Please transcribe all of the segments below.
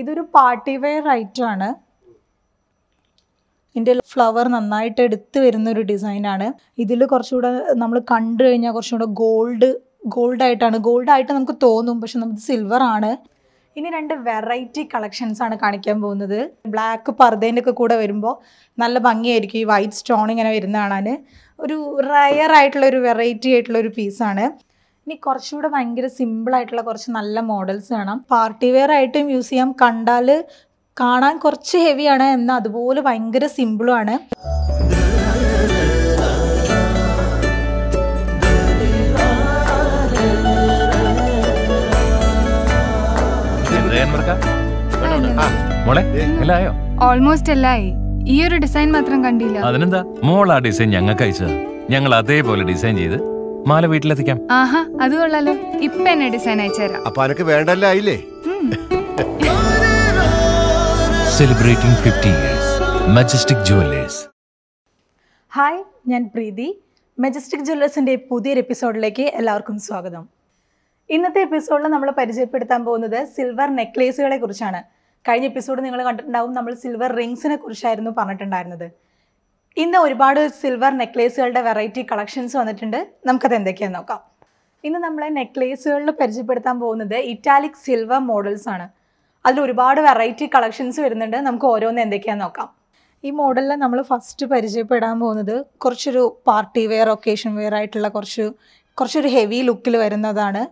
ഇതൊരു party wear ഐറ്റമാണ് ഇതിൻ്റെ ഫ്ലവർ നന്നായിട്ട് എടുത്ത് വരുന്ന ഒരു ഡിസൈനാണ് ഇതിൽ കുറച്ചുകൂടെ നമ്മൾ കണ്ടു കഴിഞ്ഞാൽ കുറച്ചുകൂടെ ഗോൾഡ് ഗോൾഡ് ആയിട്ടാണ് ഗോൾഡ് ആയിട്ട് നമുക്ക് തോന്നും പക്ഷെ നമുക്ക് സിൽവർ ആണ് ഇനി രണ്ട് വെറൈറ്റി കളക്ഷൻസ് ആണ് കാണിക്കാൻ പോകുന്നത് ബ്ലാക്ക് പർദേൻ്റെ ഒക്കെ കൂടെ വരുമ്പോൾ നല്ല ഭംഗിയായിരിക്കും ഈ വൈറ്റ് സ്റ്റോൺ ഇങ്ങനെ വരുന്ന കാണാൻ ഒരു റയർ ആയിട്ടുള്ള ഒരു വെറൈറ്റി ആയിട്ടുള്ള ഒരു പീസാണ് ഇനി കുറച്ചുകൂടെ ഭയങ്കര ആയിട്ടുള്ള കുറച്ച് നല്ല മോഡൽസ് വേണം പാർട്ടി വെയർ ആയിട്ടും യൂസ് ചെയ്യാം കണ്ടാൽ കാണാൻ കുറച്ച് ഹെവിയാണ് എന്നാൽ അതുപോലെ ഭയങ്കര സിമ്പിളുമാണ് ഓൾമോസ്റ്റ് എല്ലായി ഈ ഒരു ഡിസൈൻ മാത്രം കണ്ടില്ല അതിനെന്താ മോൾ ആ ഡിസൈൻ ഞങ്ങൾക്ക് അയച്ചത് ഞങ്ങൾ അതേപോലെ ഡിസൈൻ ചെയ്ത് മാല വീട്ടിലെത്തിക്കാം ആഹാ അത് കൊള്ളാലോ ഇപ്പൊ എന്നെ ഡിസൈൻ അയച്ചുതരാം അപ്പൊ അനക്ക് വേണ്ടല്ലോ ആയില്ലേ celebrating fifty years Majestic Jewellers hi ഞാൻ പ്രീതി മെജസ്റ്റിക് ജുവല്ലേഴ്സിന്റെ പുതിയൊരു എപ്പിസോഡിലേക്ക് എല്ലാവർക്കും സ്വാഗതം ഇന്നത്തെ എപ്പിസോഡിൽ നമ്മൾ പരിചയപ്പെടുത്താൻ പോകുന്നത് സിൽവർ നെക്ലേസുകളെ കുറിച്ചാണ് കഴിഞ്ഞ എപ്പിസോഡ് നിങ്ങൾ കണ്ടിട്ടുണ്ടാവും നമ്മൾ സിൽവർ റിങ്സിനെ കുറിച്ചായിരുന്നു പറഞ്ഞിട്ടുണ്ടായിരുന്നത് ഇന്ന് ഒരുപാട് സിൽവർ നെക്ലേസുകളുടെ വെറൈറ്റി കളക്ഷൻസ് വന്നിട്ടുണ്ട് നമുക്കത് എന്തൊക്കെയാന്ന് നോക്കാം ഇന്ന് നമ്മളെ നെക്ലേസുകളിൽ പരിചയപ്പെടുത്താൻ പോകുന്നത് ഇറ്റാലിക് സിൽവർ മോഡൽസ് ആണ് അതിൽ ഒരുപാട് വെറൈറ്റി കളക്ഷൻസ് വരുന്നുണ്ട് നമുക്ക് ഓരോന്ന് എന്തൊക്കെയാന്ന് നോക്കാം ഈ മോഡലിൽ നമ്മൾ ഫസ്റ്റ് പരിചയപ്പെടാൻ പോകുന്നത് കുറച്ചൊരു പാർട്ടി വെയർ ഒക്കേഷൻ വെയർ ആയിട്ടുള്ള കുറച്ച് കുറച്ചൊരു ഹെവി ലുക്കിൽ വരുന്നതാണ്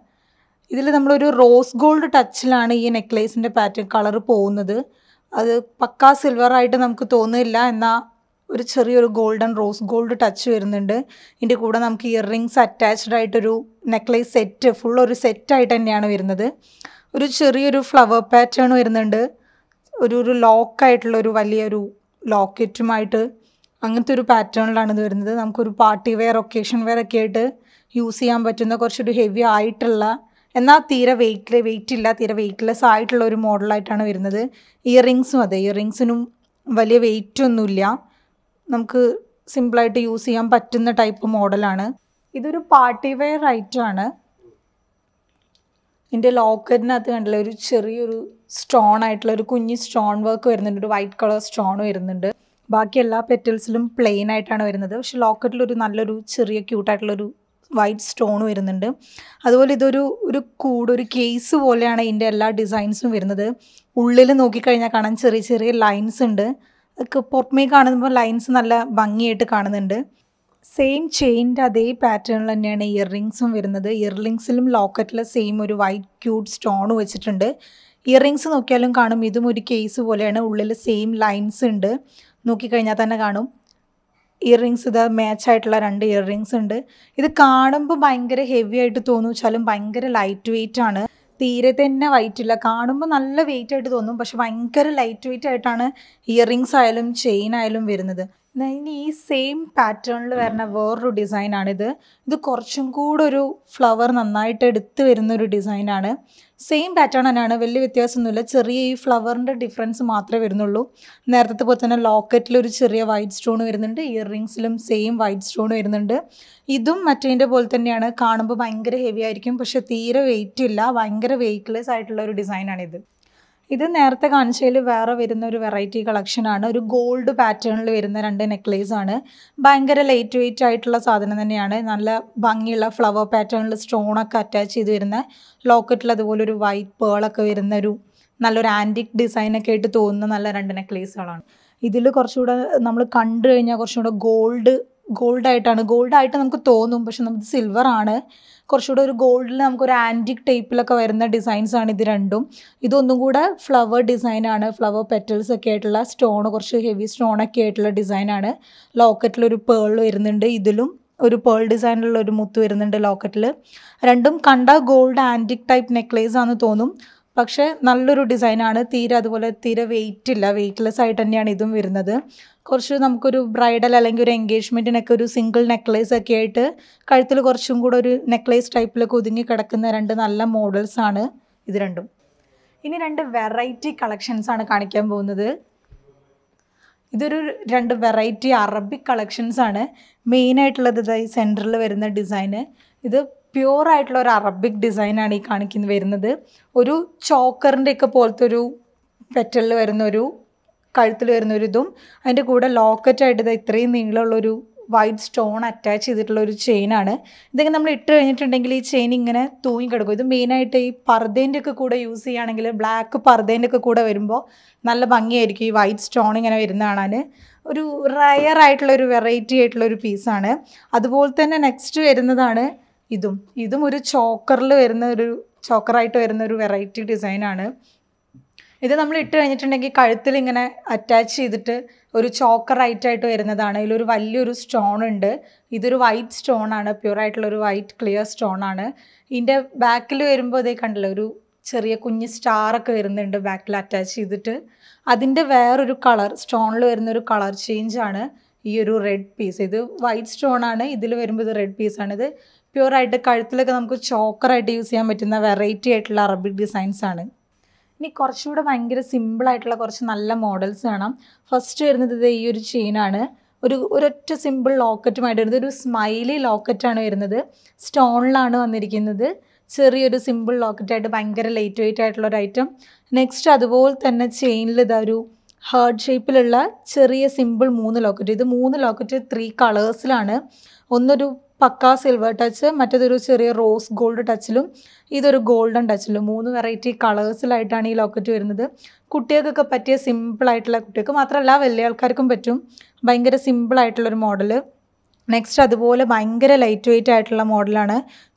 ഇതിൽ നമ്മളൊരു റോസ് ഗോൾഡ് ടച്ചിലാണ് ഈ നെക്ലേസിൻ്റെ പാറ്റേൺ കളർ പോകുന്നത് അത് പക്കാ സിൽവർ ആയിട്ട് നമുക്ക് തോന്നുന്നില്ല എന്നാൽ ഒരു ചെറിയൊരു ഗോൾഡൻ റോസ് ഗോൾഡ് ടച്ച് വരുന്നുണ്ട് ഇതിൻ്റെ കൂടെ നമുക്ക് ഇയർ റിങ്സ് അറ്റാച്ച്ഡ് ആയിട്ടൊരു നെക്ലേസ് സെറ്റ് ഫുൾ ഒരു സെറ്റായിട്ട് തന്നെയാണ് വരുന്നത് ഒരു ചെറിയൊരു ഫ്ലവർ പാറ്റേൺ വരുന്നുണ്ട് ഒരു ഒരു ലോക്കായിട്ടുള്ളൊരു ഒരു വലിയൊരു ലോക്കറ്റുമായിട്ട് അങ്ങനത്തെ ഒരു പാറ്റേണിലാണ് ഇത് വരുന്നത് നമുക്കൊരു പാർട്ടി വെയർ ഒക്കേഷൻ വെയർ ഒക്കെ ആയിട്ട് യൂസ് ചെയ്യാൻ പറ്റുന്ന കുറച്ചൊരു ഹെവി ആയിട്ടുള്ള എന്നാൽ തീരെ വെയ്റ്റ് വെയിറ്റ് ഇല്ല തീരെ വെയിറ്റ്ലെസ് ആയിട്ടുള്ള ഒരു മോഡലായിട്ടാണ് വരുന്നത് ഇയർ റിങ്സും അതെ ഇയർ റിങ്സിനും വലിയ വെയ്റ്റ് ഒന്നുമില്ല നമുക്ക് സിമ്പിളായിട്ട് യൂസ് ചെയ്യാൻ പറ്റുന്ന ടൈപ്പ് മോഡലാണ് ഇതൊരു പാർട്ടി വെയർ ഐറ്റമാണ് ഇതിൻ്റെ ലോക്കറ്റിനകത്ത് കണ്ടില്ല ഒരു ചെറിയൊരു സ്റ്റോൺ ആയിട്ടുള്ള ഒരു കുഞ്ഞ് സ്റ്റോൺ വർക്ക് വരുന്നുണ്ട് ഒരു വൈറ്റ് കളർ സ്റ്റോൺ വരുന്നുണ്ട് ബാക്കി എല്ലാ പെറ്റൽസിലും പ്ലെയിൻ ആയിട്ടാണ് വരുന്നത് പക്ഷെ ലോക്കറ്റിൽ ഒരു നല്ലൊരു ചെറിയ ക്യൂട്ടായിട്ടുള്ളൊരു വൈറ്റ് സ്റ്റോൺ വരുന്നുണ്ട് അതുപോലെ ഇതൊരു ഒരു കൂട് ഒരു കേസ് പോലെയാണ് ഇതിൻ്റെ എല്ലാ ഡിസൈൻസും വരുന്നത് ഉള്ളിൽ നോക്കിക്കഴിഞ്ഞാൽ കാണാൻ ചെറിയ ചെറിയ ലൈൻസ് ഉണ്ട് ഒക്കെ പുറമേ കാണുമ്പോൾ ലൈൻസ് നല്ല ഭംഗിയായിട്ട് കാണുന്നുണ്ട് സെയിം ചെയിൻ്റെ അതേ പാറ്റേണിൽ തന്നെയാണ് ഇയർ റിങ്സും വരുന്നത് ഇയർ റിങ്സിലും ലോക്കറ്റിലും സെയിം ഒരു വൈറ്റ് ക്യൂട്ട് സ്റ്റോൺ വെച്ചിട്ടുണ്ട് ഇയർ റിങ്സ് നോക്കിയാലും കാണും ഇതും ഒരു കേസ് പോലെയാണ് ഉള്ളിൽ സെയിം ലൈൻസ് ഉണ്ട് നോക്കിക്കഴിഞ്ഞാൽ തന്നെ കാണും ഇയർ റിങ്സ് ഇത് ആയിട്ടുള്ള രണ്ട് ഇയർ റിങ്സ് ഉണ്ട് ഇത് കാണുമ്പോൾ ഭയങ്കര ഹെവി ആയിട്ട് തോന്നുവെച്ചാലും ഭയങ്കര ലൈറ്റ് വെയിറ്റ് ആണ് തീരെ തന്നെ വൈറ്റ് ഇല്ല കാണുമ്പോൾ നല്ല വെയിറ്റ് ആയിട്ട് തോന്നും പക്ഷെ ഭയങ്കര ലൈറ്റ് വെയിറ്റ് ആയിട്ടാണ് ഇയറിങ്സ് ആയാലും ചെയിൻ ആയാലും വരുന്നത് ഇനി ഈ സെയിം പാറ്റേണിൽ വരുന്ന വേറൊരു ഡിസൈനാണിത് ഇത് കുറച്ചും കൂടെ ഒരു ഫ്ലവർ നന്നായിട്ട് എടുത്തു വരുന്ന ഒരു ഡിസൈനാണ് സെയിം പാറ്റേൺ തന്നെയാണ് വലിയ വ്യത്യാസമൊന്നുമില്ല ചെറിയ ഈ ഫ്ലവറിൻ്റെ ഡിഫറൻസ് മാത്രമേ വരുന്നുള്ളൂ നേരത്തെ പോലെ തന്നെ ലോക്കറ്റിൽ ഒരു ചെറിയ വൈറ്റ് സ്റ്റോൺ വരുന്നുണ്ട് ഇയർ റിങ്സിലും സെയിം വൈറ്റ് സ്റ്റോൺ വരുന്നുണ്ട് ഇതും മറ്റേതിൻ്റെ പോലെ തന്നെയാണ് കാണുമ്പോൾ ഭയങ്കര ഹെവി ആയിരിക്കും പക്ഷേ തീരെ വെയിറ്റ് ഇല്ല ഭയങ്കര വെയ്റ്റ്ലെസ് ആയിട്ടുള്ള ഒരു ഡിസൈനാണിത് ഇത് നേരത്തെ കാണിച്ചതിൽ വേറെ വരുന്ന ഒരു വെറൈറ്റി കളക്ഷനാണ് ഒരു ഗോൾഡ് പാറ്റേണിൽ വരുന്ന രണ്ട് നെക്ലേസ് ആണ് ഭയങ്കര ലൈറ്റ് വെയിറ്റ് ആയിട്ടുള്ള സാധനം തന്നെയാണ് നല്ല ഭംഗിയുള്ള ഫ്ലവർ പാറ്റേണിൽ സ്റ്റോണൊക്കെ അറ്റാച്ച് ചെയ്ത് വരുന്ന ലോക്കറ്റിൽ അതുപോലെ ഒരു വൈറ്റ് പേളൊക്കെ വരുന്ന ഒരു നല്ലൊരു ആൻറ്റിക് ഡിസൈനൊക്കെ ആയിട്ട് തോന്നുന്ന നല്ല രണ്ട് നെക്ലേസുകളാണ് ഇതിൽ കുറച്ചുകൂടെ നമ്മൾ കണ്ടു കഴിഞ്ഞാൽ കുറച്ചുകൂടെ ഗോൾഡ് ഗോൾഡ് ആയിട്ടാണ് ഗോൾഡ് ആയിട്ട് നമുക്ക് തോന്നും പക്ഷെ നമുക്ക് സിൽവർ ആണ് കുറച്ചുകൂടെ ഒരു ഗോൾഡിൽ നമുക്കൊരു ആൻറ്റിക് ടൈപ്പിലൊക്കെ വരുന്ന ഡിസൈൻസ് ആണ് ഇത് രണ്ടും ഇതൊന്നും കൂടെ ഫ്ലവർ ഡിസൈനാണ് ഫ്ലവർ പെറ്റൽസ് ഒക്കെ ആയിട്ടുള്ള സ്റ്റോൺ കുറച്ച് ഹെവി സ്റ്റോൺ ഒക്കെ ആയിട്ടുള്ള ഡിസൈനാണ് ലോക്കറ്റിലൊരു പേൾ വരുന്നുണ്ട് ഇതിലും ഒരു പേൾ ഡിസൈനിലുള്ള ഒരു മുത്ത് വരുന്നുണ്ട് ലോക്കറ്റിൽ രണ്ടും കണ്ട ഗോൾഡ് ആൻറ്റിക് ടൈപ്പ് നെക്ലേസ് ആണെന്ന് തോന്നും പക്ഷേ നല്ലൊരു ഡിസൈനാണ് തീരെ അതുപോലെ തീരെ വെയിറ്റ് ഇല്ല വെയിറ്റ്ലെസ് ആയിട്ട് തന്നെയാണ് ഇതും വരുന്നത് കുറച്ച് നമുക്കൊരു ബ്രൈഡൽ അല്ലെങ്കിൽ ഒരു എൻഗേജ്മെൻറ്റിനൊക്കെ ഒരു സിംഗിൾ നെക്ലേസ് ഒക്കെ ആയിട്ട് കഴുത്തിൽ കുറച്ചും കൂടെ ഒരു നെക്ലേസ് ടൈപ്പിലൊക്കെ ഒതുങ്ങി കിടക്കുന്ന രണ്ട് നല്ല മോഡൽസാണ് ഇത് രണ്ടും ഇനി രണ്ട് വെറൈറ്റി കളക്ഷൻസാണ് കാണിക്കാൻ പോകുന്നത് ഇതൊരു രണ്ട് വെറൈറ്റി അറബിക് കളക്ഷൻസ് ആണ് മെയിനായിട്ടുള്ളത് ഇതായി സെൻറ്ററിൽ വരുന്ന ഡിസൈന് ഇത് പ്യുവർ ആയിട്ടുള്ള ഒരു അറബിക് ഡിസൈനാണ് ഈ കാണിക്കുന്നത് വരുന്നത് ഒരു ചോക്കറിൻ്റെ ഒക്കെ പോലത്തെ ഒരു പെറ്റലിൽ വരുന്ന ഒരു കഴുത്തിൽ വരുന്ന ഒരു ഇതും അതിൻ്റെ കൂടെ ലോക്കറ്റായിട്ട് ഇത് ഇത്രയും നീളമുള്ളൊരു വൈറ്റ് സ്റ്റോൺ അറ്റാച്ച് ചെയ്തിട്ടുള്ള ഒരു ചെയിനാണ് ഇതൊക്കെ നമ്മൾ ഇട്ട് കഴിഞ്ഞിട്ടുണ്ടെങ്കിൽ ഈ ചെയിൻ ഇങ്ങനെ തൂങ്ങി കിടക്കും ഇത് മെയിനായിട്ട് ഈ പർദ്ദേൻ്റെ ഒക്കെ കൂടെ യൂസ് ചെയ്യുകയാണെങ്കിൽ ബ്ലാക്ക് പർദ്ദേൻ്റെ ഒക്കെ കൂടെ വരുമ്പോൾ നല്ല ഭംഗിയായിരിക്കും ഈ വൈറ്റ് സ്റ്റോൺ ഇങ്ങനെ വരുന്ന കാണാൻ ഒരു റയർ ആയിട്ടുള്ള ഒരു വെറൈറ്റി ആയിട്ടുള്ള ഒരു പീസാണ് അതുപോലെ തന്നെ നെക്സ്റ്റ് വരുന്നതാണ് ഇതും ഇതും ഒരു ചോക്കറിൽ വരുന്ന ഒരു ചോക്കറായിട്ട് വരുന്ന ഒരു വെറൈറ്റി ഡിസൈനാണ് ഇത് നമ്മൾ ഇട്ട് കഴിഞ്ഞിട്ടുണ്ടെങ്കിൽ കഴുത്തിൽ ഇങ്ങനെ അറ്റാച്ച് ചെയ്തിട്ട് ഒരു ചോക്കർ ഐറ്റായിട്ട് വരുന്നതാണ് ഇതിലൊരു വലിയൊരു സ്റ്റോൺ ഉണ്ട് ഇതൊരു വൈറ്റ് സ്റ്റോൺ ആണ് പ്യുർ ആയിട്ടുള്ള ഒരു വൈറ്റ് ക്ലിയർ സ്റ്റോൺ ആണ് ഇതിൻ്റെ ബാക്കിൽ വരുമ്പോൾ ഇതേ കണ്ടില്ല ഒരു ചെറിയ കുഞ്ഞ് സ്റ്റാറൊക്കെ വരുന്നുണ്ട് ബാക്കിൽ അറ്റാച്ച് ചെയ്തിട്ട് അതിൻ്റെ വേറൊരു കളർ സ്റ്റോണിൽ വരുന്നൊരു കളർ ചേഞ്ച് ആണ് ഈ ഒരു റെഡ് പീസ് ഇത് വൈറ്റ് സ്റ്റോൺ ആണ് ഇതിൽ വരുമ്പോൾ ഇത് റെഡ് പീസാണ് ഇത് ആയിട്ട് കഴുത്തിലൊക്കെ നമുക്ക് ചോക്കറായിട്ട് യൂസ് ചെയ്യാൻ പറ്റുന്ന വെറൈറ്റി ആയിട്ടുള്ള അറബിക് ഡിസൈൻസ് ആണ് ഇനി കുറച്ചുകൂടെ ഭയങ്കര സിമ്പിളായിട്ടുള്ള കുറച്ച് നല്ല മോഡൽസ് കാണാം ഫസ്റ്റ് വരുന്നത് ഇത് ഈ ഒരു ചെയിനാണ് ഒരു ഒരൊറ്റ സിമ്പിൾ ലോക്കറ്റുമായിട്ട് വരുന്നത് ഒരു സ്മൈലി ലോക്കറ്റാണ് വരുന്നത് സ്റ്റോണിലാണ് വന്നിരിക്കുന്നത് ചെറിയൊരു സിമ്പിൾ ലോക്കറ്റായിട്ട് ഭയങ്കര ലൈറ്റ് വെയിറ്റ് ആയിട്ടുള്ള ഒരു ഐറ്റം നെക്സ്റ്റ് അതുപോലെ തന്നെ ചെയിനിൽ ഇതാ ഒരു ഹാർഡ് ഷേപ്പിലുള്ള ചെറിയ സിമ്പിൾ മൂന്ന് ലോക്കറ്റ് ഇത് മൂന്ന് ലോക്കറ്റ് ത്രീ കളേഴ്സിലാണ് ഒന്നൊരു പക്കാ സിൽവർ ടച്ച് മറ്റേതൊരു ചെറിയ റോസ് ഗോൾഡ് ടച്ചിലും ഇതൊരു ഗോൾഡൻ ടച്ചിലും മൂന്ന് വെറൈറ്റി കളേഴ്സിലായിട്ടാണ് ഈ ലോക്കറ്റ് വരുന്നത് കുട്ടികൾക്കൊക്കെ പറ്റിയ സിമ്പിളായിട്ടുള്ള കുട്ടികൾക്ക് മാത്രമല്ല വലിയ ആൾക്കാർക്കും പറ്റും ഭയങ്കര സിമ്പിളായിട്ടുള്ളൊരു മോഡൽ നെക്സ്റ്റ് അതുപോലെ ഭയങ്കര ലൈറ്റ് വെയിറ്റ് ആയിട്ടുള്ള മോഡലാണ്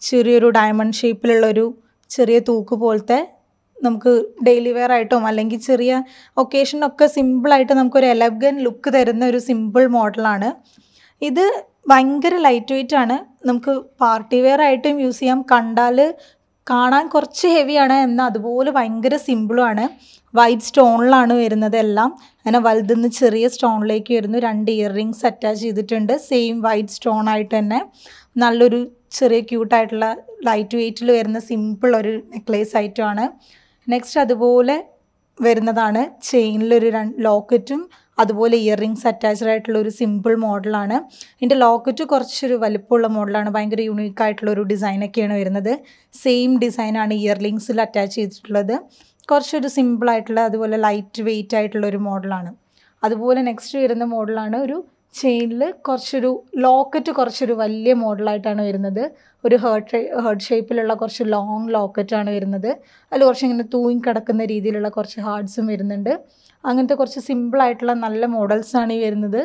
ചെറിയൊരു ഡയമണ്ട് ഷേപ്പിലുള്ളൊരു ചെറിയ തൂക്ക് പോലത്തെ നമുക്ക് ഡെയിലി വെയർ ആയിട്ടോ അല്ലെങ്കിൽ ചെറിയ ഒക്കേഷനൊക്കെ സിമ്പിളായിട്ട് നമുക്കൊരു എലഗൻ ലുക്ക് തരുന്ന ഒരു സിമ്പിൾ മോഡലാണ് ഇത് ഭയങ്കര ലൈറ്റ് വെയിറ്റ് ആണ് നമുക്ക് പാർട്ടി വെയർ ആയിട്ടും യൂസ് ചെയ്യാം കണ്ടാൽ കാണാൻ കുറച്ച് ഹെവിയാണ് എന്നാൽ അതുപോലെ ഭയങ്കര ആണ് വൈറ്റ് സ്റ്റോണിലാണ് വരുന്നത് എല്ലാം അങ്ങനെ വലുതെന്ന് ചെറിയ സ്റ്റോണിലേക്ക് വരുന്നു രണ്ട് ഇയർ റിങ്സ് അറ്റാച്ച് ചെയ്തിട്ടുണ്ട് സെയിം വൈറ്റ് സ്റ്റോൺ ആയിട്ട് തന്നെ നല്ലൊരു ചെറിയ ക്യൂട്ടായിട്ടുള്ള ലൈറ്റ് വെയിറ്റിൽ വരുന്ന സിമ്പിൾ ഒരു നെക്ലേസ് ഐറ്റമാണ് നെക്സ്റ്റ് അതുപോലെ വരുന്നതാണ് ചെയിനിലൊരു രണ്ട് ലോക്കറ്റും അതുപോലെ ഇയറിങ്സ് അറ്റാച്ച്ഡ് ആയിട്ടുള്ള ഒരു സിമ്പിൾ മോഡലാണ് ഇതിൻ്റെ ലോക്കറ്റ് കുറച്ചൊരു വലുപ്പമുള്ള മോഡലാണ് ഭയങ്കര യുണീക്ക് ആയിട്ടുള്ള ഒരു ഡിസൈനൊക്കെയാണ് വരുന്നത് സെയിം ഡിസൈനാണ് ഇയർ റിങ്സിൽ അറ്റാച്ച് ചെയ്തിട്ടുള്ളത് കുറച്ചൊരു സിമ്പിൾ ആയിട്ടുള്ള അതുപോലെ ലൈറ്റ് വെയിറ്റ് ആയിട്ടുള്ള ഒരു മോഡലാണ് അതുപോലെ നെക്സ്റ്റ് വരുന്ന മോഡലാണ് ഒരു ചെയിനിൽ കുറച്ചൊരു ലോക്കറ്റ് കുറച്ചൊരു വലിയ മോഡലായിട്ടാണ് വരുന്നത് ഒരു ഹേർട്ട് ഹേർട്ട് ഷേപ്പിലുള്ള കുറച്ച് ലോങ് ലോക്കറ്റാണ് വരുന്നത് അതിൽ കുറച്ച് ഇങ്ങനെ തൂങ്ങി കിടക്കുന്ന രീതിയിലുള്ള കുറച്ച് ഹാർഡ്സും വരുന്നുണ്ട് അങ്ങനത്തെ കുറച്ച് സിമ്പിളായിട്ടുള്ള നല്ല മോഡൽസാണ് ഈ വരുന്നത്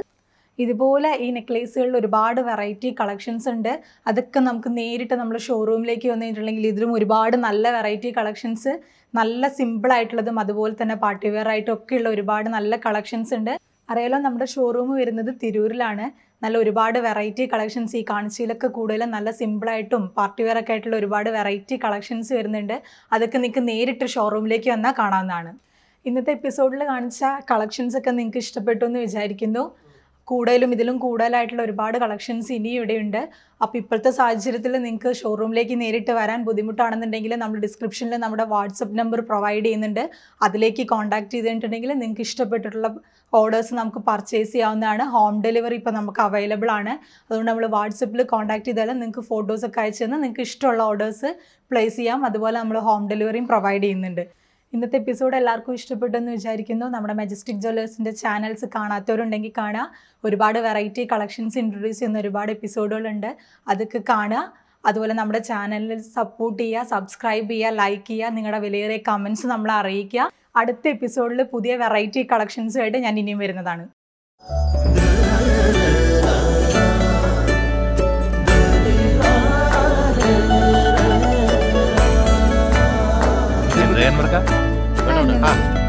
ഇതുപോലെ ഈ നെക്ലേസുകളിൽ ഒരുപാട് വെറൈറ്റി കളക്ഷൻസ് ഉണ്ട് അതൊക്കെ നമുക്ക് നേരിട്ട് നമ്മൾ ഷോറൂമിലേക്ക് വന്നിട്ടുണ്ടെങ്കിൽ ഇതിലും ഒരുപാട് നല്ല വെറൈറ്റി കളക്ഷൻസ് നല്ല സിമ്പിളായിട്ടുള്ളതും അതുപോലെ തന്നെ പാർട്ടി വെയർ ആയിട്ടും ഒക്കെയുള്ള ഒരുപാട് നല്ല കളക്ഷൻസ് ഉണ്ട് അറിയാലോ നമ്മുടെ ഷോറൂം വരുന്നത് തിരൂരിലാണ് നല്ല ഒരുപാട് വെറൈറ്റി കളക്ഷൻസ് ഈ കാണിച്ചിലൊക്കെ കൂടുതലും നല്ല സിമ്പിളായിട്ടും പാർട്ടി വെയർ ഒക്കെ ആയിട്ടുള്ള ഒരുപാട് വെറൈറ്റി കളക്ഷൻസ് വരുന്നുണ്ട് അതൊക്കെ നിങ്ങൾക്ക് നേരിട്ട് ഷോറൂമിലേക്ക് വന്നാൽ കാണാവുന്നതാണ് ഇന്നത്തെ എപ്പിസോഡിൽ കാണിച്ച കളക്ഷൻസ് ഒക്കെ നിങ്ങൾക്ക് ഇഷ്ടപ്പെട്ടു എന്ന് വിചാരിക്കുന്നു കൂടുതലും ഇതിലും കൂടുതലായിട്ടുള്ള ഒരുപാട് കളക്ഷൻസ് ഇനിയും ഇവിടെയുണ്ട് അപ്പോൾ ഇപ്പോഴത്തെ സാഹചര്യത്തിൽ നിങ്ങൾക്ക് ഷോറൂമിലേക്ക് നേരിട്ട് വരാൻ ബുദ്ധിമുട്ടാണെന്നുണ്ടെങ്കിൽ നമ്മൾ ഡിസ്ക്രിപ്ഷനിൽ നമ്മുടെ വാട്സപ്പ് നമ്പർ പ്രൊവൈഡ് ചെയ്യുന്നുണ്ട് അതിലേക്ക് കോൺടാക്ട് ചെയ്തിട്ടുണ്ടെങ്കിൽ നിങ്ങൾക്ക് ഇഷ്ടപ്പെട്ടിട്ടുള്ള ഓർഡേഴ്സ് നമുക്ക് പർച്ചേസ് ചെയ്യാവുന്നതാണ് ഹോം ഡെലിവറി ഇപ്പോൾ നമുക്ക് അവൈലബിൾ ആണ് അതുകൊണ്ട് നമ്മൾ വാട്സപ്പിൽ കോൺടാക്ട് ചെയ്താലും നിങ്ങൾക്ക് ഫോട്ടോസ് ഒക്കെ അയച്ചു തന്നെ നിങ്ങൾക്ക് ഇഷ്ടമുള്ള ഓർഡേഴ്സ് പ്ലേസ് ചെയ്യാം അതുപോലെ നമ്മൾ ഹോം ഡെലിവറിയും പ്രൊവൈഡ് ചെയ്യുന്നുണ്ട് ഇന്നത്തെ എപ്പിസോഡ് എല്ലാവർക്കും ഇഷ്ടപ്പെട്ടെന്ന് വിചാരിക്കുന്നു നമ്മുടെ മെജസ്റ്റിക് ജ്വല്ലേഴ്സിൻ്റെ ചാനൽസ് കാണാത്തവരുണ്ടെങ്കിൽ കാണുക ഒരുപാട് വെറൈറ്റി കളക്ഷൻസ് ഇൻട്രൊഡ്യൂസ് ചെയ്യുന്ന ഒരുപാട് എപ്പിസോഡുകളുണ്ട് അതൊക്കെ കാണുക അതുപോലെ നമ്മുടെ ചാനലിൽ സപ്പോർട്ട് ചെയ്യുക സബ്സ്ക്രൈബ് ചെയ്യുക ലൈക്ക് ചെയ്യുക നിങ്ങളുടെ വിലയേറിയ കമൻസ് നമ്മളെ അറിയിക്കുക അടുത്ത എപ്പിസോഡിൽ പുതിയ വെറൈറ്റി കളക്ഷൻസുമായിട്ട് ഞാൻ ഇനിയും വരുന്നതാണ്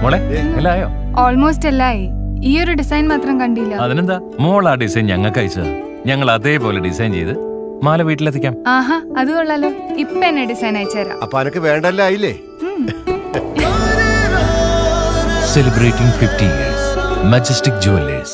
മോളെ എല്ലായോ ഓൾമോസ്റ്റ് എല്ലായി ഈ ഒരു ഡിസൈൻ മാത്രം കണ്ടില്ല അതിനെന്താ മോൾ ആ ഡിസൈൻ ഞങ്ങൾക്ക് അയച്ചത് ഞങ്ങൾ അതേപോലെ ഡിസൈൻ ചെയ്ത് മാല വീട്ടിലെത്തിക്കാം ആഹാ അത് കൊള്ളാലോ ഇപ്പൊ എന്നെ ഡിസൈൻ അയച്ചു തരാം അപ്പൊ അനക്ക് വേണ്ടല്ലേ celebrating 50 years. Majestic Jewelers.